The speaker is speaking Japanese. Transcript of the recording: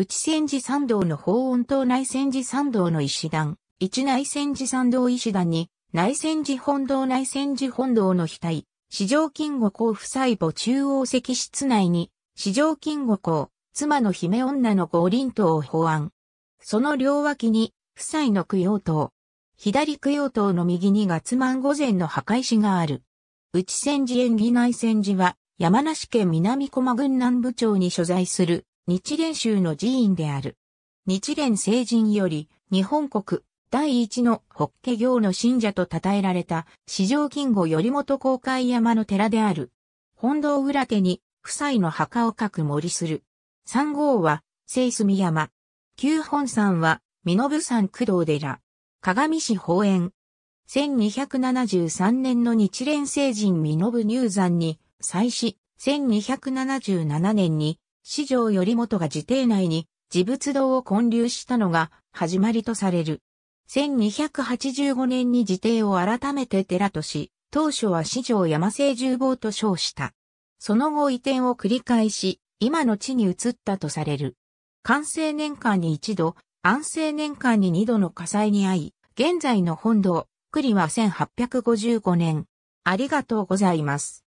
内千寺参道の法音島内千寺参道の石段、一内千寺参道石段に、内千寺本堂内千寺本堂の額、市場金吾公夫妻母中央石室内に、市場金吾公、妻の姫女の五輪塔を保安。その両脇に、夫妻の供養塔。左供養塔の右に月満御前の墓石がある。内千寺縁起内千寺は、山梨県南駒郡南部町に所在する、日蓮宗の寺院である。日蓮聖人より日本国第一の法華経の信者と称えられた四条金吾頼元公開山の寺である。本堂裏手に夫妻の墓を各森する。三号は聖住山。九本山は身延山工動寺。鏡市宝園。1273年の日蓮聖人身延入山に、祭祀、1277年に四条頼元が自邸内に自仏堂を建立したのが始まりとされる。1285年に自邸を改めて寺とし、当初は四条山聖十坊と称した。その後移転を繰り返し、今の地に移ったとされる。完成年間に一度、安政年間に二度の火災に遭い、現在の本堂、栗は1855年。ありがとうございます。